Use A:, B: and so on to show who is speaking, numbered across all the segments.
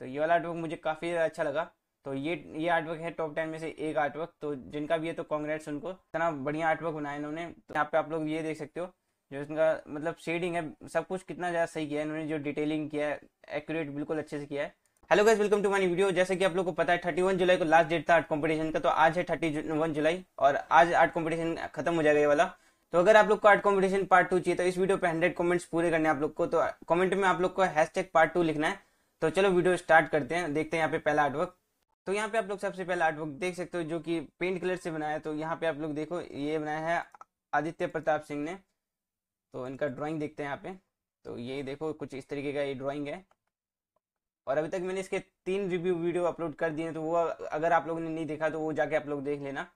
A: तो ये वाला आर्टवर्क मुझे काफ़ी ज़्यादा अच्छा लगा तो ये ये आर्टवर्क है टॉप टेन में से एक आर्टवर्क तो जिनका भी है तो कॉन्ग्रेट्स उनको इतना बढ़िया आर्टवर्क बनाया इन्होंने तो यहाँ पे आप लोग ये देख सकते हो जो इनका मतलब शेडिंग है सब कुछ कितना ज़्यादा सही किया है इन्होंने जो डिटेलिंग किया है एक्यूरेट बिल्कुल अच्छे से किया है hello guys welcome to my video जैसे कि आप लोग को पता है वन जुलाई को लास्ट डेट था आर्ट कॉम्पिटिशन का तो आज है वन जुलाई और आज आर्ट कॉम्पिटिशन खत्म हो जाएगा ये वाला तो अगर आप लोग को आर्ट कॉम्पिटिशन पार्ट टू चाहिए तो इस वीडियो पे हंड्रेड कमेंट्स पूरे करने आप लोग को तो कमेंट में आप लोग को टैग पार्ट टू लिखना है तो चलो वीडियो स्टार्ट करते हैं देखते हैं यहाँ पे पहला आर्टवर्क तो यहाँ पे आप लोग सबसे पहला आर्टवर्क देख सकते हो जो कि पेंट कलर से बनाया तो यहाँ पे आप लोग देखो ये बनाया है आदित्य प्रताप सिंह ने तो इनका ड्राइंग देखते हैं यहाँ पे तो ये देखो कुछ इस तरीके का ये ड्राइंग है और अभी तक मैंने इसके तीन रिव्यू वीडियो अपलोड कर दिए तो वो अगर आप लोगों ने नहीं देखा तो वो जाके आप लोग देख लेना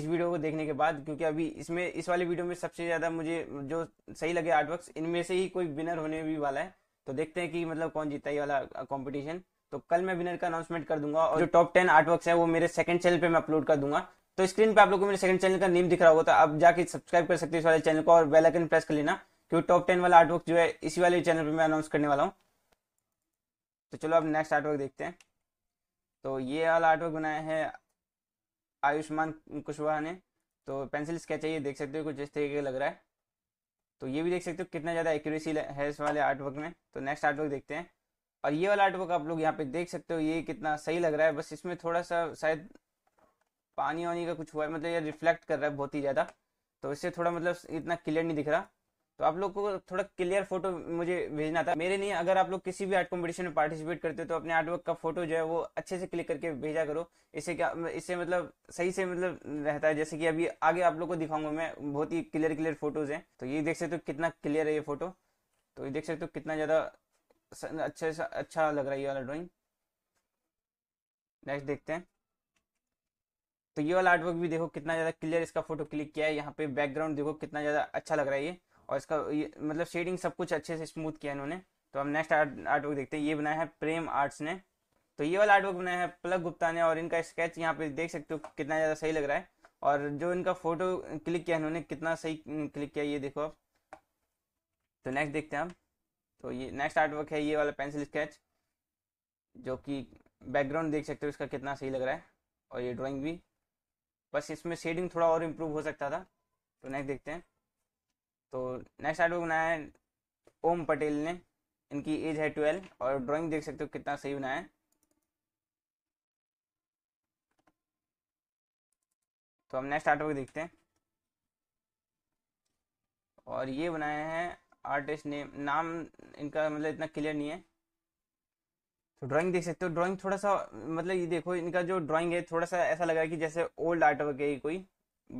A: इस वीडियो को देखने के बाद क्योंकि अभी इसमें इस वाले वीडियो में सबसे ज़्यादा मुझे जो सही लगे आर्टवर्क इनमें से ही कोई विनर होने भी वाला है तो देखते हैं कि मतलब कौन जीता ये वाला कॉम्पिटिशन तो कल मैं विनर का अनाउंसमेंट कर दूंगा और जो टॉप टेन आर्टवर्क्स है वो मेरे सेकंड चैनल पे मैं अपलोड कर दूंगा तो स्क्रीन पे आप लोगों को मेरे सेकंड चैनल का नेम दिख रहा होगा तो आप जाके सब्सक्राइब कर सकते हैं इस वाले चैनल को और बेल आइकन प्रेस कर लेना क्योंकि टॉप टेन वाला आर्टवर्क जो है इसी वाले चैनल पे मैं अनाउंस करने वाला हूँ तो चलो अब नेक्स्ट आर्टवर्क देखते हैं तो ये वाला आर्टवर्क बनाया है आयुष्मान कुशवाहा ने तो पेंसिल स्केच है ये देख सकते हो कुछ इस तरीके का लग रहा है तो ये भी देख सकते हो कितना ज़्यादा एक्यूरेसी है इस वाले आर्ट वर्क में तो नेक्स्ट आर्ट वर्क देखते हैं और ये वाला आर्ट वर्क आप लोग यहाँ पे देख सकते हो ये कितना सही लग रहा है बस इसमें थोड़ा सा शायद पानी वानी का कुछ हुआ है मतलब ये रिफ्लेक्ट कर रहा है बहुत ही ज़्यादा तो इससे थोड़ा मतलब इतना क्लियर नहीं दिख रहा तो आप लोग को थोड़ा क्लियर फोटो मुझे भेजना था मेरे नहीं अगर आप लोग किसी भी आर्ट कॉम्पिटिशन में पार्टिसिपेट करते हो तो अपने आर्टवर्क का फोटो जो है वो अच्छे से क्लिक करके भेजा करो इससे क्या इससे मतलब सही से मतलब रहता है जैसे कि अभी आगे आप लोग को दिखाऊंगा मैं बहुत ही क्लियर क्लियर फोटोज हैं तो ये देख सकते हो तो कितना क्लियर है ये फोटो तो ये देख सकते हो तो कितना ज़्यादा अच्छे से अच्छा लग रहा है ये वाला ड्रॉइंग नेक्स्ट देखते हैं तो ये वाला आर्टवर्क भी देखो कितना ज़्यादा क्लियर इसका फोटो क्लिक किया है यहाँ पे बैकग्राउंड देखो कितना ज़्यादा अच्छा लग रहा है ये और इसका ये मतलब शेडिंग सब कुछ अच्छे से स्मूथ किया इन्होंने तो हम नेक्स्ट आर्ट आर्टवर्क देखते हैं ये बनाया है प्रेम आर्ट्स ने तो ये वाला आर्टवर्क बनाया है प्लग गुप्ता ने और इनका स्केच यहाँ पे देख सकते हो कितना ज़्यादा सही लग रहा है और जो इनका फोटो क्लिक किया इन्होंने कितना सही क्लिक किया ये देखो आप तो नेक्स्ट देखते हैं हम तो ये नेक्स्ट आर्टवर्क है ये वाला पेंसिल स्केच जो कि बैकग्राउंड देख सकते हो इसका कितना सही लग रहा है और ये ड्राइंग भी बस इसमें शेडिंग थोड़ा और इम्प्रूव हो सकता था तो नेक्स्ट देखते हैं तो नेक्स्ट आर्ट बनाया है ओम पटेल ने इनकी एज है ट्वेल्व और ड्राइंग देख सकते हो कितना सही बनाया है तो हम नेक्स्ट आर्ट वर्क देखते हैं और ये बनाया है आर्टिस्ट नेम नाम इनका मतलब इतना क्लियर नहीं है तो ड्राइंग देख सकते हो ड्राइंग थोड़ा सा मतलब ये देखो इनका जो ड्राइंग है थोड़ा सा ऐसा लगा कि जैसे ओल्ड आर्ट वर्क है कोई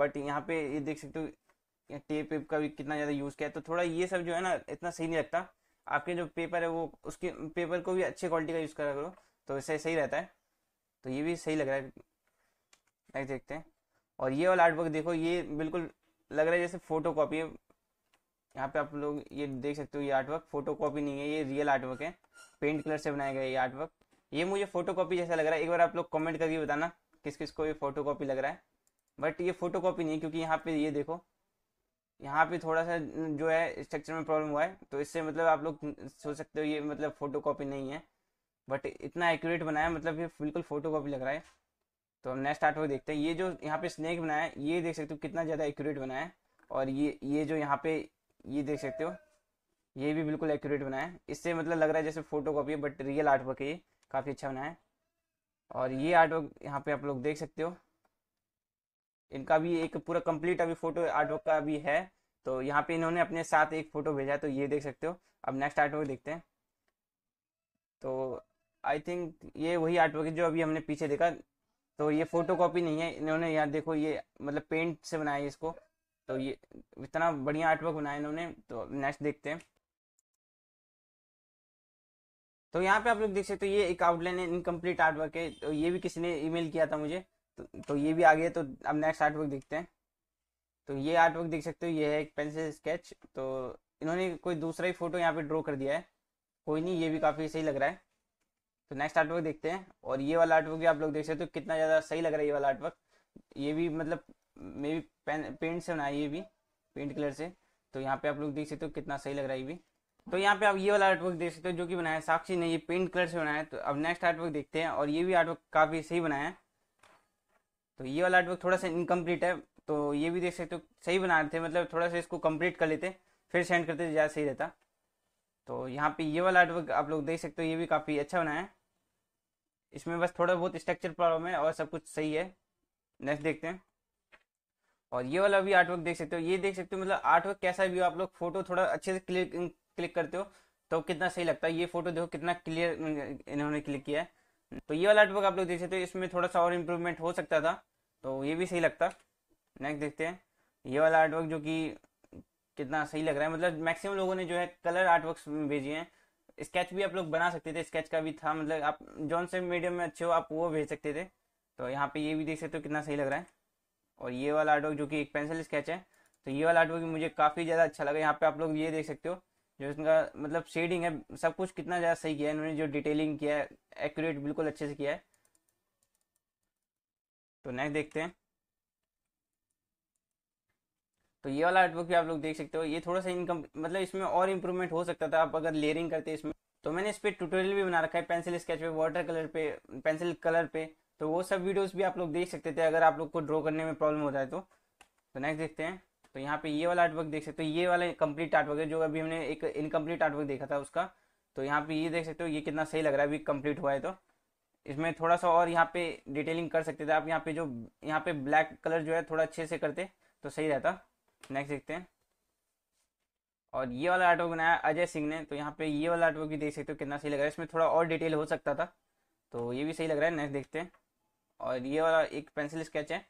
A: बट यहाँ पे ये देख सकते हो टेप वेप का भी कितना ज़्यादा यूज़ किया है तो थोड़ा ये सब जो है ना इतना सही नहीं लगता आपके जो पेपर है वो उसके पेपर को भी अच्छे क्वालिटी का यूज़ करा करो तो वैसे सही रहता है तो ये भी सही लग रहा है नेक्स्ट देखते हैं और ये वाला आर्ट वर्क देखो ये बिल्कुल लग रहा है जैसे फोटो कॉपी है यहाँ पे आप लोग ये देख सकते हो ये आर्ट वर्क फोटो कॉपी नहीं है ये रियल आर्ट वर्क है पेंट कलर से बनाया गया ये आर्ट वर्क ये मुझे फोटो कॉपी जैसा लग रहा है एक बार आप लोग कमेंट करके बताना किस किस को ये फोटो कॉपी लग रहा है बट ये फोटो कॉपी नहीं है क्योंकि यहाँ पे ये देखो यहाँ पे थोड़ा सा जो है स्ट्रक्चर में प्रॉब्लम हुआ है तो इससे मतलब आप लोग सोच सकते हो ये मतलब फ़ोटो कॉपी नहीं है बट इतना एक्यूरेट बनाया मतलब ये बिल्कुल फ़ोटो कॉपी लग रहा है तो हम नेक्स्ट आर्ट वर्क देखते हैं ये जो यहाँ पे स्नैक बनाया है ये देख सकते हो कितना ज़्यादा एक्यूरेट बनाया है और ये ये जो यहाँ पे ये देख सकते हो ये भी बिल्कुल एक्यूरेट बनाया है इससे मतलब लग रहा है जैसे फ़ोटो कॉपी है बट रियल आर्ट वर्क है ये काफ़ी अच्छा बनाया है और ये आर्ट वर्क यहाँ पे आप लोग देख सकते हो इनका भी एक पूरा कंप्लीट अभी फोटो आर्टवर्क का भी है तो यहाँ पे इन्होंने अपने साथ एक फोटो भेजा है तो ये देख सकते हो अब नेक्स्ट आर्टवर्क देखते हैं तो आई थिंक ये वही आर्टवर्क है जो अभी हमने पीछे देखा तो ये फोटो कॉपी नहीं है इन्होंने यहाँ देखो ये मतलब पेंट से बनाया इसको तो ये इतना बढ़िया आर्टवर्क बनाया इन्होंने तो नेक्स्ट देखते हैं तो यहाँ पे आप लोग देख सकते हो ये एक आउटलाइन है इनकम्प्लीट आर्टवर्क है तो ये भी किसी ने ईमेल किया था मुझे तो, तो ये भी आ गया तो अब नेक्स्ट आर्ट वर्क देखते हैं तो ये आर्ट वर्क देख सकते हो ये है एक पेंसिल स्केच तो इन्होंने कोई दूसरा ही फोटो यहाँ पे ड्रॉ कर दिया है कोई नहीं ये भी काफ़ी सही लग रहा है तो नेक्स्ट आर्टवर्क देखते हैं और ये वाला आर्टवर्क भी आप लोग देख सकते हो तो कितना ज़्यादा सही लग रहा है ये वाला आर्टवर्क ये भी मतलब मे भी पेन पेंट से बनाया ये भी पेंट कलर से तो यहाँ पे आप लोग देख सकते हो कितना सही लग रहा है ये भी तो यहाँ पे आप ये वाला आर्टवर्क देख सकते हो जो कि बनाया साक्षी ने ये पेंट कलर से बनाया है तो अब नेक्स्ट आर्टवर्क देखते हैं और ये भी आर्टवर्क काफ़ी सही बनाया है तो ये वाला आर्टवर्क थोड़ा सा इनकम्प्लीट है तो ये भी देख सकते हो सही बना रहे थे मतलब थोड़ा सा इसको कंप्लीट कर लेते फिर सेंड करते ज़्यादा सही रहता तो यहाँ पे ये वाला आर्टवर्क आप लोग देख सकते हो ये भी काफ़ी अच्छा बनाया है इसमें बस थोड़ा बहुत स्ट्रक्चर प्रॉब्लम है और सब कुछ सही है नेक्स्ट देखते हैं और ये वाला भी आर्टवर्क देख सकते हो ये देख सकते हो मतलब आर्टवर्क कैसा भी हो आप लोग फोटो थोड़ा अच्छे से क्लिक क्लिक करते हो तो कितना सही लगता है ये फोटो देखो कितना क्लियर इन्होंने क्लिक किया है तो ये वाला आर्टवर्क आप लोग देख सकते हो इसमें थोड़ा सा और इम्प्रूवमेंट हो सकता था तो ये भी सही लगता नेक्स्ट देखते हैं ये वाला आर्टवर्क जो कि कितना सही लग रहा है मतलब मैक्सिमम लोगों ने जो है कलर आर्टवर्क्स भेजी हैं स्केच भी आप लोग बना सकते थे स्केच का भी था मतलब आप जौन से मीडियम में अच्छे हो आप वो भेज सकते थे तो यहाँ पे ये भी देख सकते हो कितना सही लग रहा है और ये वाला आर्टवर्क जो कि एक पेंसिल स्केच है तो ये वाला आर्टवर्क मुझे काफ़ी ज़्यादा अच्छा लगा यहाँ पे आप लोग ये देख सकते हो जो इनका मतलब शेडिंग है सब कुछ कितना ज़्यादा सही किया है इन्होंने जो डिटेलिंग किया है एक्यूरेट बिल्कुल अच्छे से किया है तो नेक्स्ट देखते हैं तो ये वाला आर्टवर्क भी आप लोग देख सकते हो ये थोड़ा सा इनकम मतलब इसमें और इम्प्रूवमेंट हो सकता था आप अगर लेयरिंग करते इसमें तो मैंने इस पर ट्यूटोरियल भी बना रखा है पेंसिल स्केच पे वाटर कलर पे पेंसिल कलर पे तो वो सब वीडियोस भी आप लोग देख सकते थे अगर आप लोग को ड्रॉ करने में प्रॉब्लम होता है तो तो नेक्स्ट देखते हैं तो यहाँ पे ये वाला आर्टवर्क देख सकते हो ये वाला कंप्लीट आर्टवर्क है जो अभी हमने एक इनकम्प्लीट आर्टवर्क देखा था उसका तो यहाँ पे ये देख सकते हो ये कितना सही लग रहा है अभी कंप्लीट हुआ है तो इसमें थोड़ा सा और यहाँ पे डिटेलिंग कर सकते थे आप यहाँ पे जो यहाँ पे ब्लैक कलर जो है थोड़ा अच्छे से करते तो सही रहता नेक्स्ट देखते हैं और ये वाला आर्टवर्क बनाया अजय सिंह ने तो यहाँ पे ये वाला आर्टवर्क भी देख सकते हो कितना सही लग रहा है इसमें थोड़ा और डिटेल हो सकता था तो ये भी सही लग रहा है नेक्स्ट देखते हैं और ये वाला एक पेंसिल स्केच है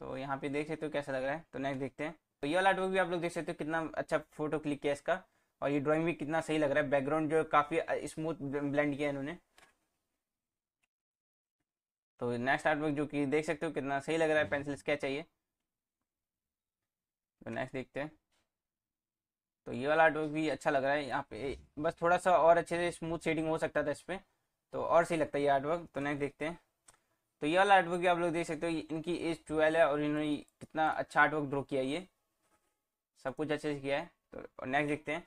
A: तो यहाँ पे देख सकते हो कैसा लग रहा है तो नेक्स्ट देखते हैं तो ये वाला आर्टवर्क भी आप लोग देख सकते हो कितना अच्छा फोटो क्लिक किया इसका और ये ड्रॉइंग भी कितना सही लग रहा है बैकग्राउंड जो काफ़ी स्मूथ ब्लेंड किया इन्होंने तो नेक्स्ट आर्टवर्क जो कि देख सकते हो कितना सही लग रहा है पेंसिल हम्म। स्केच है ये तो नेक्स्ट देखते हैं तो ये वाला आर्टवर्क भी अच्छा लग रहा है यहाँ पे बस थोड़ा सा और अच्छे से स्मूथ शेडिंग हो सकता था इस पर तो और सही लगता है ये आर्टवर्क तो नेक्स्ट देखते हैं तो ये वाला आर्टवर्क भी आप लोग देख सकते हो इनकी एज ट्वेल्व है और इन्होंने कितना अच्छा आर्टवर्क ड्रॉ किया ये सब कुछ अच्छे से किया है तो नेक्स्ट देखते हैं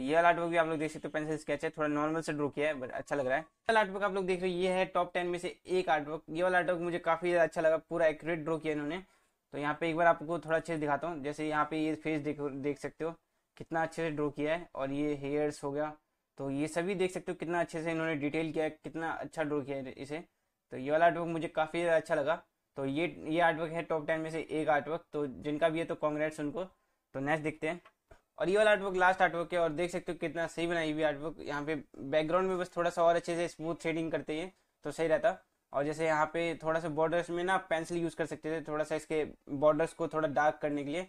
A: ये वाला वर्क भी आप लोग देख सकते हो पेंसिल स्केच है थोड़ा नॉर्मल से ड्रो किया है बट अच्छा लग रहा है वाला आर्टवर्क आप लोग देख रहे हो ये है टॉप टेन में से एक आर्ट ये वाला आर्ट मुझे काफी अच्छा लगा पूरा एक्यूरेट ड्रो किया इन्होंने तो यहाँ पे एक बार आपको थोड़ा अच्छे से दिखाता हूँ जैसे यहाँ पे ये फेस देख देख सकते हो कितना अच्छे से ड्रो किया है और ये हेयर्स हो गया तो ये सभी देख सकते हो कितना अच्छे से इन्होंने डिटेल किया है कितना अच्छा ड्रो किया है इसे तो ये वाला आर्टवर्क मुझे काफ़ी ज़्यादा अच्छा लगा तो ये ये आर्टवर्क है टॉप टेन में से एक आर्टवर्क तो जिनका भी है तो कॉन्ग्रेट्स उनको तो नेक्स्ट देखते हैं और ये वाला आर्टवर्क लास्ट आर्टवर्क है और देख सकते हो कितना सही बनाई हुई आर्टवर्क यहाँ पे बैकग्राउंड में बस थोड़ा सा और अच्छे से स्मूथ शेडिंग करते हैं तो सही रहता और जैसे यहाँ पे थोड़ा सा बॉर्डर्स में ना पेंसिल यूज कर सकते थे थोड़ा सा इसके बॉर्डर्स को थोड़ा डार्क करने के लिए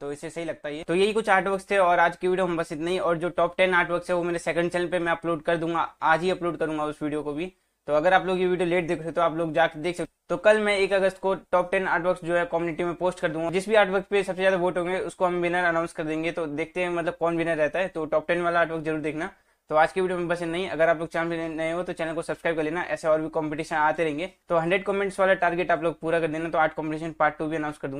A: तो इसे सही लगता है तो यही कुछ आर्टवर्क थे और आज की वीडियो हम बस इतना ही और जो टॉप टेन आर्टवर्क है वो मेरे सेकंड चैनल पे मैं अपलोड कर दूंगा आज ही अपलोड करूंगा उस वीडियो को भी तो अगर आप लोग ये वीडियो लेट देख रहे तो आप लोग जाकर देख सकते तो कल मैं एक अगस्त को टॉप टेन आर्टवर्क जो है कम्युनिटी में पोस्ट कर दूंगा जिस भी आर्टवर्क पे सबसे ज्यादा वोट होंगे उसको हम विनर अनाउंस कर देंगे तो देखते हैं मतलब कौन विनर रहता है तो टॉप टेन वाला आर्टवर्क जरूर देखना तो आज की वीडियो में बस नहीं अगर आप लोग चैनल पर नए हो तो चैनल को सब्सक्राइब कर लेना ऐसे और भी कॉम्पिटिशन आते रहेंगे तो हंड्रेड कमेंट्स वाला टारगेट आप लोग पूरा कर देना तो आर्ट कॉम्पिटिशन पार्ट टू भी अनाउंस कर दूंगा